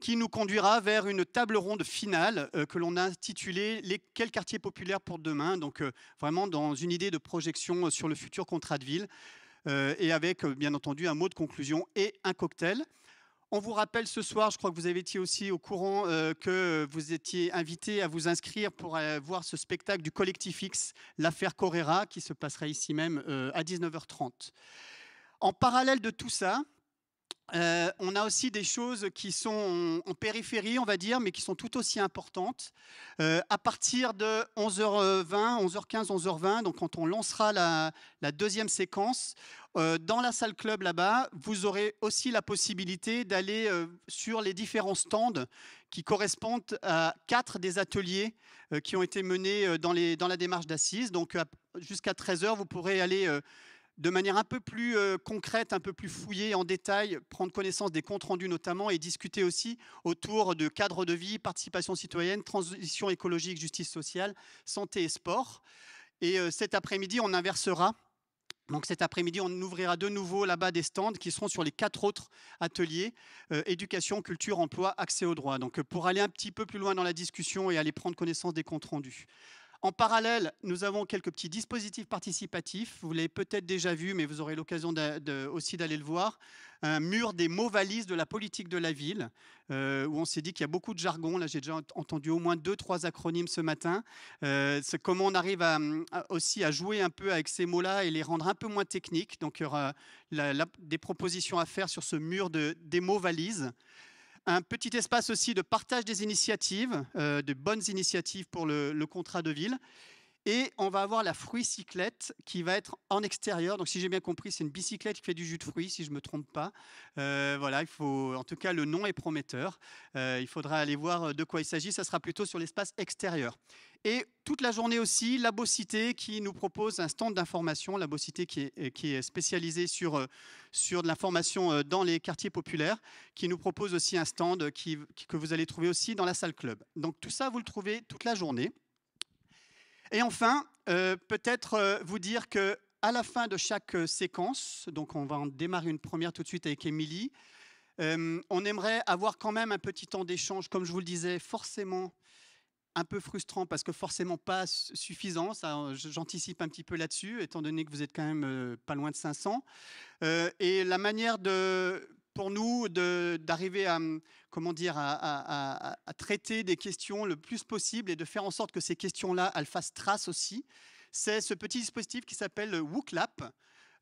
qui nous conduira vers une table ronde finale euh, que l'on a intitulée les, quartiers populaires pour demain Donc euh, vraiment dans une idée de projection euh, sur le futur contrat de ville, et avec bien entendu un mot de conclusion et un cocktail. On vous rappelle ce soir, je crois que vous avez aussi au courant euh, que vous étiez invité à vous inscrire pour euh, voir ce spectacle du collectif X, l'affaire Correra, qui se passera ici même euh, à 19h30. En parallèle de tout ça, euh, on a aussi des choses qui sont en, périphérie, on va dire, mais qui sont tout aussi importantes. Euh, à partir de 11h20, 11h15, 11h20, donc quand on lancera la, deuxième séquence, euh, dans la salle club là-bas, vous aurez aussi la possibilité d'aller sur les différents stands qui correspondent à quatre des ateliers qui ont été menés dans, dans la démarche d'assises. Donc jusqu'à 13h, vous pourrez aller de manière un peu plus euh, concrète, un peu plus fouillée en détail, prendre connaissance des comptes rendus notamment et discuter aussi autour de cadre de vie, participation citoyenne, transition écologique, justice sociale, santé et sport. Et euh, cet après-midi, on inversera. Donc cet après-midi, on ouvrira de nouveau là-bas des stands qui seront sur les quatre autres ateliers euh, éducation, culture, emploi, accès au droit. Donc pour aller un petit peu plus loin dans la discussion et aller prendre connaissance des comptes rendus. En parallèle, nous avons quelques petits dispositifs participatifs. Vous l'avez peut-être déjà vu, mais vous aurez l'occasion aussi d'aller le voir. Un mur des mots valises de la politique de la ville, euh, où on s'est dit qu'il y a beaucoup de jargon. Là, j'ai déjà entendu au moins deux, trois acronymes ce matin. Euh, c'est comment on arrive aussi à jouer un peu avec ces mots-là et les rendre un peu moins techniques. Donc, il y aura des propositions à faire sur ce mur des mots valises. Un petit espace aussi de partage des initiatives, euh, de bonnes initiatives pour le contrat de ville. Et on va avoir la fruit cyclette qui va être en extérieur. Donc, si j'ai bien compris, c'est une bicyclette qui fait du jus de fruits, si je ne me trompe pas. Euh, voilà, il faut, en tout cas, le nom est prometteur. Euh, il faudra aller voir euh, de quoi il s'agit. Ça sera plutôt sur l'espace extérieur. Et toute la journée aussi, Labocité qui nous propose un stand d'information. La qui est, qui est spécialisée sur, sur de l'information dans les quartiers populaires, qui nous propose aussi un stand que vous allez trouver aussi dans la salle club. Donc, tout ça, vous le trouvez toute la journée. Et enfin, euh, peut-être euh, vous dire que à la fin de chaque euh, séquence, donc on va en démarrer une première tout de suite avec Émilie, on aimerait avoir quand même un petit temps d'échange, comme je vous le disais, forcément un peu frustrant parce que forcément pas suffisant. Ça, j'anticipe un petit peu là-dessus, étant donné que vous êtes quand même pas loin de 500. et la manière de, pour nous d'arriver à, comment dire, à, traiter des questions le plus possible et de faire en sorte que ces questions-là, elles fassent trace aussi, c'est ce petit dispositif qui s'appelle WooClap.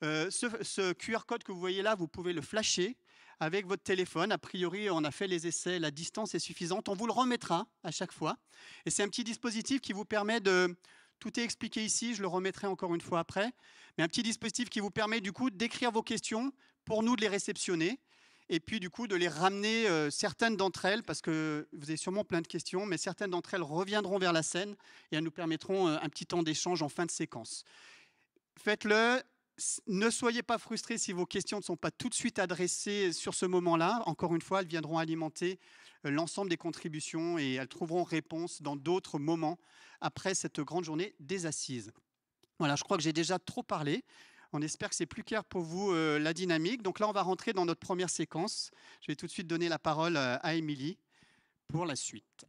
Euh, ce, QR code que vous voyez là, vous pouvez le flasher avec votre téléphone. A priori, on a fait les essais, la distance est suffisante. On vous le remettra à chaque fois. Et c'est un petit dispositif qui vous permet de... Tout est expliqué ici, je le remettrai encore une fois après. Mais un petit dispositif qui vous permet du coup d'écrire vos questions, pour nous de les réceptionner et puis du coup de les ramener, euh, certaines d'entre elles, parce que vous avez sûrement plein de questions, mais certaines d'entre elles reviendront vers la scène et elles nous permettront euh, un petit temps d'échange en fin de séquence. Faites-le, ne soyez pas frustrés si vos questions ne sont pas tout de suite adressées sur ce moment-là. Encore une fois, elles viendront alimenter euh, l'ensemble des contributions et elles trouveront réponse dans d'autres moments après cette grande journée des assises. Voilà, je crois que j'ai déjà trop parlé. On espère que c'est plus clair pour vous euh, la dynamique. Donc là, on va rentrer dans notre première séquence. Je vais tout de suite donner la parole euh, à Émilie pour la suite.